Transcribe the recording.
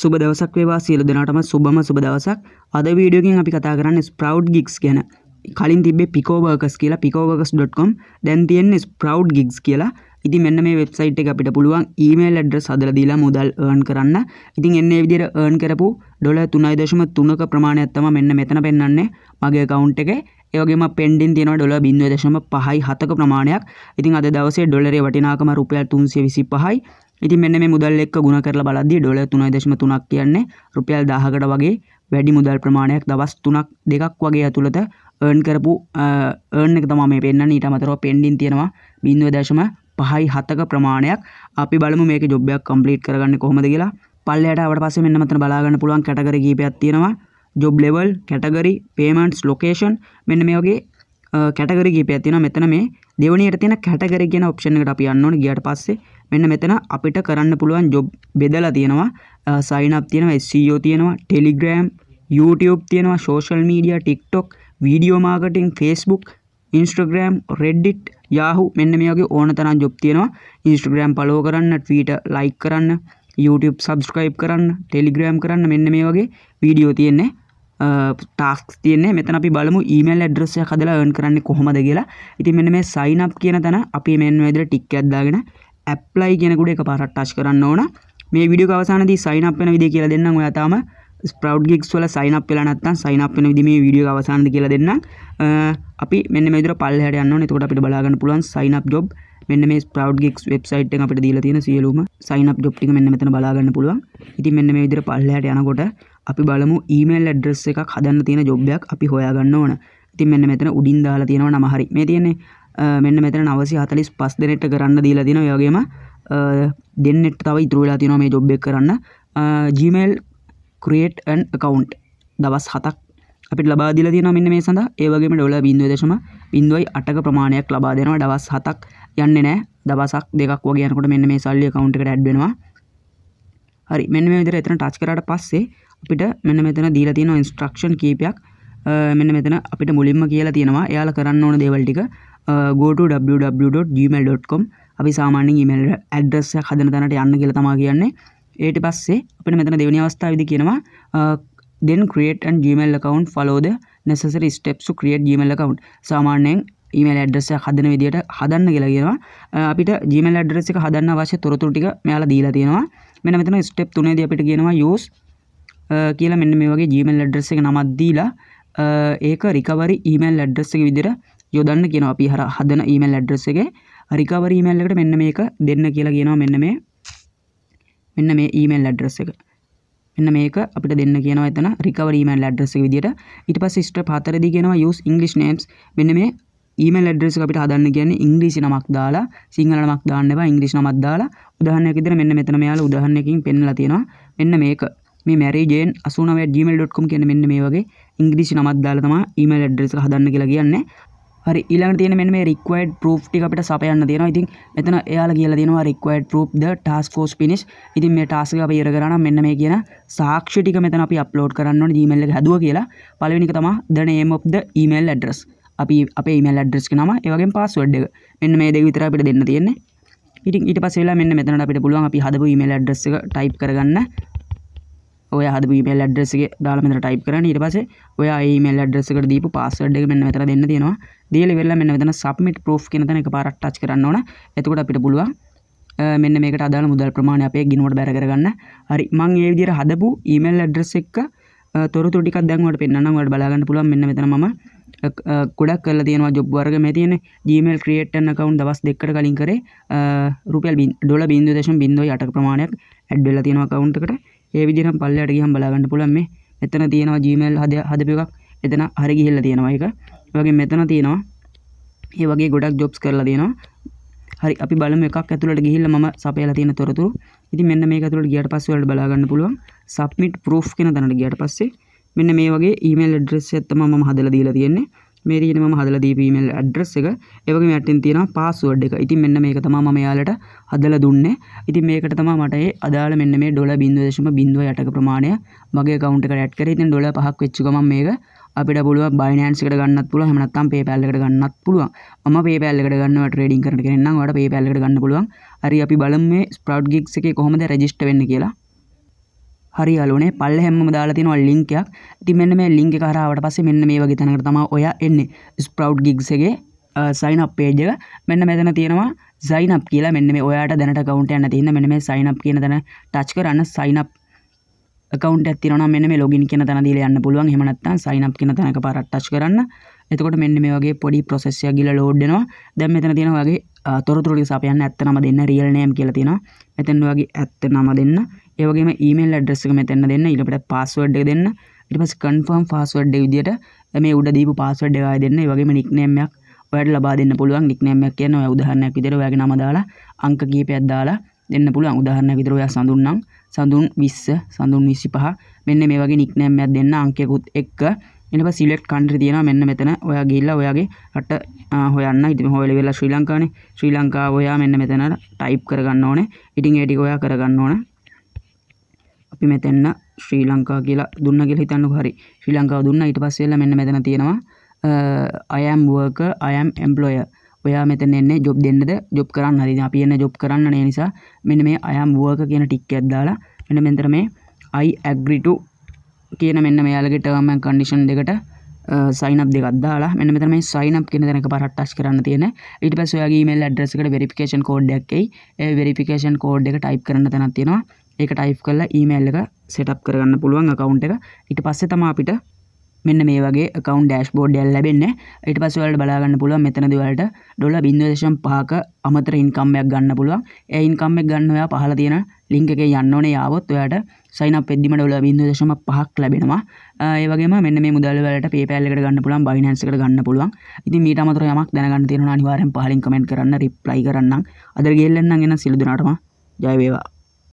සුබ දවසක් වේවා සියලු දෙනාටම සුබම සුබ දවසක් අද වීඩියෝකින් අපි කතා කරන්න ස්ප්‍රව් ගික්ස් ගැන කලින් තිබේ පිකෝවර්කස් කියලා පිකෝවර්කස්.කොම් දැන් තියෙන් ස්ප්‍රව් ගික්ස් කියලා ඉති මෙන්න මේ වෙබ්සයිට් එක අපිට පුළුවන් ඊමේල් ඇඩ්‍රස් හදලා දීලා මුදල් earn කරන්න. ඉතින් එන්නේ විදිහට earn කරපු ඩොලර් 3.3ක ප්‍රමාණයක් තමයි මෙන්න මෙතන පෙන්වන්නේ මගේ account එකේ. ඒ වගේම පෙන්ඩින් තියෙනවා ඩොලර් 0.57ක ප්‍රමාණයක්. ඉතින් අද දවසේ ඩොලරේ වටිනාකම රුපියල් 325යි. ඉතින් මෙන්න මේ මුදල් එක්ක ගුණ කරලා බලද්දී ඩොලර් 3.3ක් කියන්නේ රුපියල් 1000කට වගේ වැඩි මුදල් ප්‍රමාණයක් දවස් 3ක් දෙකක් වගේ ඇතුළත earn කරපු earn එක තමයි මේ පෙන්වන්නේ ඊට අමතරව pending තියෙනවා 0.5යි ප්‍රමාණයක් අපි බලමු මේකේ job එකක් complete කරගන්නේ කොහොමද කියලා පල්ලයට ආවට පස්සේ මෙන්න මෙතන බලා ගන්න පුළුවන් කැටගරි කීපයක් තියෙනවා job level category payments location මෙන්න මේ වගේ කැටගරි කීපයක් තියෙනවා මෙතන මේ දෙවණියට තියෙන කැටගරි කියන ඔප්ෂන් එකට අපි යන්න ඕනේ ගියාට පස්සේ මෙන්න මෙතන අපිට කරන්න පුළුවන් ජොබ් බෙදලා තියෙනවා සයිනප් තියෙනවා SEO තියෙනවා ටෙලිග්‍රෑම් YouTube තියෙනවා social media TikTok video marketing Facebook Instagram Reddit Yahoo මෙන්න මේ වගේ ඕන තරම් ජොබ් තියෙනවා ඉන්ස්ට්‍රග්‍රෑම් පලෝ කරන්න ට්වීට ලයික් කරන්න YouTube සබස්ක්‍රයිබ් කරන්න ටෙලිග්‍රෑම් කරන්න මෙන්න මේ වගේ වීඩියෝ තියෙන්නේ ටාක්ස් තියන්නේ මෙතන අපි බලමු ඊමල් ඇඩ්‍රස්සය හදලා ඔන් කරන්න කොහොමද කියලා ඉතින් මෙන්න මේ සයිනප් කියන තැන අපි මෙන්න විදිහට ටික් එකක් දාගෙන ඇප්ලයි කෙනෙකුට එක පාරක් ටච් කරන්න ඕන මේ වීඩියෝ එක අවසානයේදී සයින් අප් වෙන විදිය කියලා දෙන්නම් ඔයා තාම ස්ප්‍රව් ගික්ස් වල සයිනප් වෙලා නැත්තම් සයිනප් වෙන විදිහ මේ වීඩියෝ එක අවසානද කියලා දෙන්නම් අපි මෙන්න මේ විදිහට පල්ලෙහාට යන්න ඕනේ එතකොට අපිට බලා ගන්න පුළුවන් සයිනප් ජොබ් මෙන්න මේ ස්ප්‍රව් ගික්ස් වෙබ්සයිට් එක අපිට දීලා තියෙන සියලුම සයිනප් ජොබ් ටික මෙන්න මෙතන බලා ගන්න පුළුවන් ඉතින් මෙන්න මේ විදිහට පල්ලෙහාට යනකොට අපි බලමු ඊමේල් ඇඩ්‍රස් එකක් හදන්න තියෙන ජොබ් එකක් අපි හොයා ගන්න ඕන ඉතින් මෙන්න මෙතන උඩින් දාලා තියෙනවා නම හරි මේ තියෙන්නේ මෙන්න මෙතන අවසි හතලිස් පස් දෙනෙට කරන්න දීලා දින යගේම දෙන්නෙට තව ඉතුරවෙලා තිනවා මේ ජොබ්බෙක් කරන්න ජිමල් ක්‍රේට් ඇන් කවුන්් දවස් හතක් අපි ලබා දිල තින මෙන්න මේ සඳ ඒවගේම ඩොල බින්දුව දෙශම බින්දුවයි අටක ප්‍රමාණයක් ලබා දෙනවා දවස් හතක් යන්න නෑ දවසක් දෙකක් වගේනකොට මෙන්න මේ සල්ලි කවුන්ට්කට ඇඩ්බෙනවා හරි මෙන්න මේ විදිහට එතන ටච් කරාට පස්සේ අපිට මෙන්න මෙතන දීලා තියෙන ඉන්ස්ට්‍රක්ෂන් කීපයක් මෙන්න මෙතන අපිට මුලින්ම කියලා තියෙනවා යාල කරන්න ඕන දේවල්ටික go2w.gmail.com අපි සාමාන්‍යෙන් ඊමල් ඇඩ්ඩස් හදන තැනට යන්න කියල තමා කියන්නේ ඒට පස්සේ අපිට මෙතන දෙවනි අවස්ථාවදි කියනවා දෙන් create and gmail account follow the necessary steps to create gmail account සාමාන්‍යයෙන් ඊමල් ඇඩ්ඩස් හදන විදියට හදන්න කියලා කියනවා අපිට ජිමල් ඇඩ්ඩස් එක හදන්න අවශ්‍ය තොරතුරු ටික මෙයාලා දීලා තියෙනවා මෙන්න මෙතන ස්ටෙප් තුනේදී අපිට කියනවා use කියලා මෙන්න මේ වගේ ජිමල් ඇඩ්ඩස් එක නමක් දීලා ඒක රිකවරි ඊමල් ඇඩ්ඩස්සක විදිර යොදන්න කියෙන අපි හර හදන ඊමල් ඇඩ්ඩස්සගේ රිකවර ීමල්ලකට මෙන්න මේක දෙන්න කියලා කියනවා මෙන්න මේ මෙන්න මේ ඊමල් ඇඩ්ඩස්ස එක මෙන්න මේක අපිට දෙන්න කියන එතන රිකවර ඊමල් ඇඩ්ඩස් එක විදියට ඊට පස්සේ ස්ටෙප් හතරදී කියනවා use english names මෙන්න මේ ඊමේල් ඇඩ්‍රස් එක අපිට හදන්න කියන්නේ ඉංග්‍රීසි නමක් දාලා සිංහල නමක් දාන්න එපා ඉංග්‍රීසි නමක් දාලා උදාහරණයක් විදියට මෙන්න මෙතන මෙයාලා උදාහරණයකින් පෙන්නලා තියෙනවා මෙන්න මේක මේ marriageane89@gmail.com කියන මෙන්න මේ වගේ ඉංග්‍රීසි නමත් දාලා තමයි ඊමේල් ඇඩ්‍රස් එක හදන්න කියලා කියන්නේ හරි ඊළඟට තියෙන මෙන්න මේ required proof ටික අපිට සපයන්න තියෙනවා. ඉතින් මෙතන එයාලා කියලා දෙනවා required proof the task force finish. ඉතින් මේ task එක අපි ඉවර කරා නම් මෙන්න මේ කියන සාක්ෂි ටික මෙතන අපි upload කරන්න ඕනේ email එක හැදුවා කියලා. පළවෙනි එක තමයි the name of the email address. අපි අපේ email address එක නම ඒ වගේම password එක. මෙන්න මේ දෙක විතර අපිට දෙන්න තියෙන්නේ. ඉතින් ඊට පස්සේ වෙලා මෙන්න මෙතනට අපිට පුළුවන් අපි හදපු email address එක type කරගන්න. ඔය හද ීමල් ඩ්‍රෙසගේ දාල මෙතර ටයිප කරන ඉට පස ඔය ඒමල් ඩ්‍රෙසක දීපු පස්සඩ්ඩ මෙන්න මෙතර දෙන්න තියෙනවා දේල වෙල්ල මෙන්න මෙතන සබමිට ප්‍රෝ් කෙනතන එක පරට්ටච් කරන්න ඕන එතකොට අපිට පුළුවන් මෙන්න මේකට අදාල මුදල් ප්‍රමාණ අපේ ගිනුවට බැරගන්න හරි මං ඒ විදිහට හදපු ඊමේල් ඇඩ්‍රස් එක තොරතුරු ටිකක් දැන් ඔයාලට පෙන්වන්නම් ඔයාලට බලා ගන්න පුළුවන් මෙන්න මෙතන මම ගොඩක් කරලා තියෙනවා ජොබ් වර්ග මේ තියෙන Gmail create an account දවස් දෙකකට කලින් කරේ රුපියල් ඩොලර් 0.08 ප්‍රමාණයක් ඇඩ් වෙලා තියෙනවා account එකට ඒ විදිහට පල්ලයට ගියහම බලා ගන්න පුළුවන් මේ මෙතන තියෙනවා Gmail හදපු එකක් එතන හරි ගිහිල්ලා තියෙනවා ඒක. ඒ වගේ මෙතන තියෙනවා ඒ වගේ ගොඩක් ජොබ්ස් කරලා තියෙනවා. හරි අපි බලමු එකක් ඇතුළට ගිහිල්ලා මම සපයලා තියෙන තොරතුරු. ඉතින් මෙන්න මේක ඇතුළට ගියාට පස්සේ ඔයාලට බලා ගන්න පුළුවන් submit proof කියන තැනට ගියාට පස්සේ මෙන්න මේ වගේ email address එකක් තමයි මම හදලා දීලා තියෙන්නේ. මේරගෙන ම හදල දීපීමල් ඇඩ්‍රස් එක ඒවගේ මටින් තියෙන පාස්ුවඩ් එක ඉතින් මෙන්න මේක තම ම යාලට හදල දුන්න ඉතින් මේකට තම මට අදාල මෙන්න මේ ඩොල බින්දුවදශම බින්දුව යට ප්‍රමාණය මගේ කවන්ට කරට් කර ඉතින් ඩොල පහක් වෙච්චුකම මේක අපිට පුළුව බයිනන්සිකට ගන්න පුල හමනත්තම් පේ පැල්ලකට ගන්නත් පුළුවන් ම පේ පැල්ලකට ගන්න ට්‍රේඩින් කරට කරන්නවට පේ පැල්ලට ගන්න පුළුවන් හරි අපි බලම ස්ප්‍රට් ගික් එක කොහොමද රජිස්ට වෙන්න කියලා හරි අලුනේ පල්ල හැම දාලතින ලින්කයක් ති මෙන්න මේ ලින්ක කරාවට පස්සේ මෙන්න මේ වගේ තැනකට තම ඔයා එන්නේ ස්ප්‍රව් ගික්සගේ සයින් අප් පේජක මෙන්න මෙතන තියෙනවා සයින් අප් කියලා මෙන්න මේ ඔයාට දැනට කවුන්ට යන්න තියන්න මෙන්න මේ සයින් අප් කියන තැන ටච් කරන්න සයින් අප් කවන්ට ඇතින මෙන්න මේ ලොගින් කියන තැන දීලා යන්න පුළුවන් එහෙම නැත්නම් සයින් අප් කියන තැනක පාරක් ටච් කරන්න එතකොට මෙන්න මේ වගේ පොඩි ප්‍රොසෙස් එකක් ගිහලා ලෝඩ් වෙනවා. දැන් මෙතන තියෙන වගේ තොරතුරු ටික සපයන්න ඇත්ත නම දෙන්න රියල් නේම් කියලා තියෙනවා. මෙතන වගේ ඇත්ත නම දෙන්න. ඒවගේ ඊමල් ඩස්සක මෙතැන්න දෙන්න ඉලට පස්සුවඩ් දෙන්න ඉට පස් කන්ෆර්ම් පස්සුවඩ් විදිට මේ උඩ දීපු පස්සුවඩ් වා දෙන්න වගේම නික්නෑමයක් වැඩ ලබා දෙන්න පුළුවන් නික්නෑමයක් කියන උදාහරණයක් විදිර වැග නමදාලා අංක කීපයක් දාලා දෙන්න පුළුවන් උදාහරණ විදිර ඔයා සඳුන්නම් සඳුන් විස්ස සඳුන් විසි පහ මෙන්න මේ වගේ නික්නෑමයක් දෙන්න අංකයකුත් එක්ක එනිප සිලෙට් කන්ට්‍රි තියෙන මෙන්න මෙතන ඔයා ගිල්ල ඔයාගේ රට හොයන්න ඉතිම හොල වෙලා ශ්‍රී ලංකානේ ශ්‍රී ලංකා ඔයා මෙන්න මෙතන ටයිප් කරගන්න ඕනේ ඉටිං ඒටික ඔයා කරගන්න ඕනේ අපි මෙතෙන්න ශ්‍රී ලංකා කියලා දුන්න කියලා හිතන්නකෝ හරි ශ්‍රී ලංකාව දුන්න ඊට පස්සේ වෙලා මෙන්න මෙතන තියෙනවා I am worker I am employer ඔයා මෙතන එන්නේ ජොබ් දෙන්නද ජොබ් කරන්න හරි අපි එන්නේ ජොබ් කරන්න නේ නිසා මෙන්න මේ I am worker කියන ටික් එකක් දාලා මෙන්න මෙතන මේ I agree to කියන මෙන්න මෙයාලගේ term and condition දෙකට සයින් අප් දෙකක් දාලා මෙන්න මෙතන මේ සයින් අප් කියන තැන එකපාරට ටච් කරන්න තියෙන. ඊට පස්සේ ඔයාගේ ඊමේල් ඇඩ්‍රස් එකට වෙරිෆිකේෂන් කෝඩ් එකක් එයි. ඒ වෙරිෆිකේෂන් කෝඩ් එක ටයිප් කරන්න තැනක් තියෙනවා. ඒක ටයිප් කරලා ඊමේල් එක සෙටප් කරගන්න පුළුවන් account එක ඊට පස්සේ තමයි අපිට මෙන්න මේ වගේ කවන්් ඩෑස් බෝඩ් ල් ලැබෙන්න ට පසවලට බලාගන්න පුළුව මෙතනද වලට ඩොල බින්දදශම් පාක අමතර ඉන්කම්යක් ගන්න පුළුව ඒයින්කම්මක් ගන්න ඔයා පහල තියෙන ලිංක එක යන්නඕනේ යාවොත් ඔයාට සයින පෙදදිම ඩොල බින්දදශම පහක් ලැබෙනවා ඒවගේ මෙන්න මේ මුදල්වලට පේපැල්ලකට ගන්න පුළන් බයිනන්සකට ගන්න පුළුවන් ඉති මීට අමතර යමක් දැනගන්න තියෙන අනිවාරෙන් පහලින් කමෙන්ට කරන්න රිප්ලයි කරන්න අදරගෙල්ලන්න එන්න සිල්දුනාටම ජයවේවා